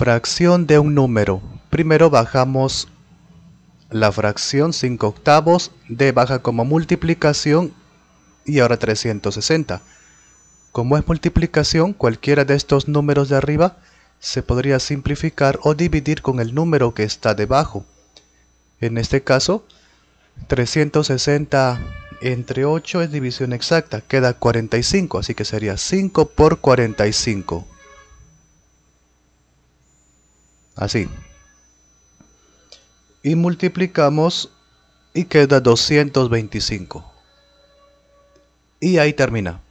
Fracción de un número. Primero bajamos la fracción 5 octavos de baja como multiplicación y ahora 360. Como es multiplicación, cualquiera de estos números de arriba se podría simplificar o dividir con el número que está debajo. En este caso, 360 entre 8 es división exacta, queda 45, así que sería 5 por 45. Así. Y multiplicamos y queda 225. Y ahí termina.